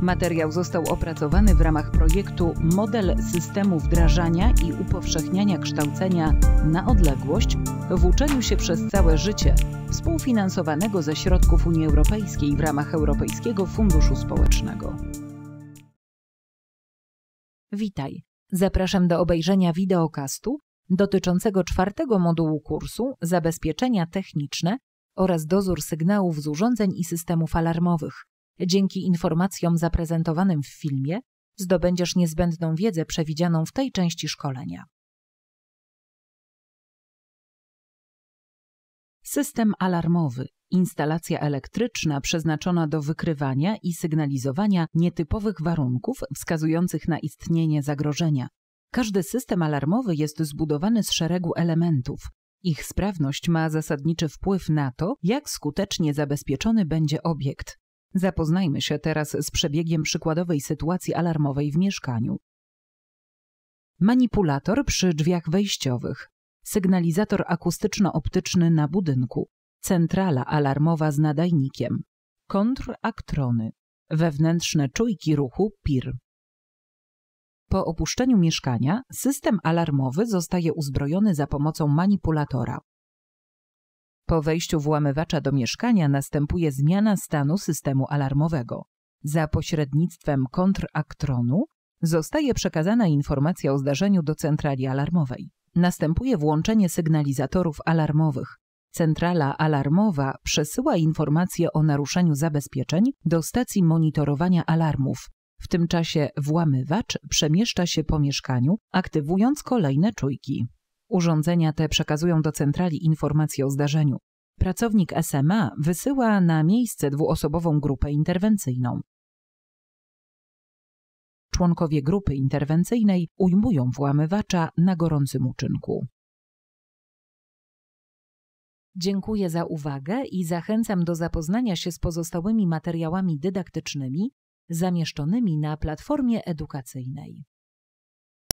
Materiał został opracowany w ramach projektu Model systemu wdrażania i upowszechniania kształcenia na odległość w uczeniu się przez całe życie, współfinansowanego ze środków Unii Europejskiej w ramach Europejskiego Funduszu Społecznego. Witaj. Zapraszam do obejrzenia wideokastu dotyczącego czwartego modułu kursu Zabezpieczenia techniczne oraz dozór sygnałów z urządzeń i systemów alarmowych Dzięki informacjom zaprezentowanym w filmie zdobędziesz niezbędną wiedzę przewidzianą w tej części szkolenia. System alarmowy instalacja elektryczna przeznaczona do wykrywania i sygnalizowania nietypowych warunków wskazujących na istnienie zagrożenia. Każdy system alarmowy jest zbudowany z szeregu elementów. Ich sprawność ma zasadniczy wpływ na to, jak skutecznie zabezpieczony będzie obiekt. Zapoznajmy się teraz z przebiegiem przykładowej sytuacji alarmowej w mieszkaniu. Manipulator przy drzwiach wejściowych, sygnalizator akustyczno-optyczny na budynku, centrala alarmowa z nadajnikiem, kontraktrony, wewnętrzne czujki ruchu PIR. Po opuszczeniu mieszkania system alarmowy zostaje uzbrojony za pomocą manipulatora. Po wejściu włamywacza do mieszkania następuje zmiana stanu systemu alarmowego. Za pośrednictwem kontraktronu zostaje przekazana informacja o zdarzeniu do centrali alarmowej. Następuje włączenie sygnalizatorów alarmowych. Centrala alarmowa przesyła informacje o naruszeniu zabezpieczeń do stacji monitorowania alarmów. W tym czasie włamywacz przemieszcza się po mieszkaniu, aktywując kolejne czujki. Urządzenia te przekazują do centrali informacje o zdarzeniu. Pracownik SMA wysyła na miejsce dwuosobową grupę interwencyjną. Członkowie grupy interwencyjnej ujmują włamywacza na gorącym uczynku. Dziękuję za uwagę i zachęcam do zapoznania się z pozostałymi materiałami dydaktycznymi zamieszczonymi na platformie edukacyjnej.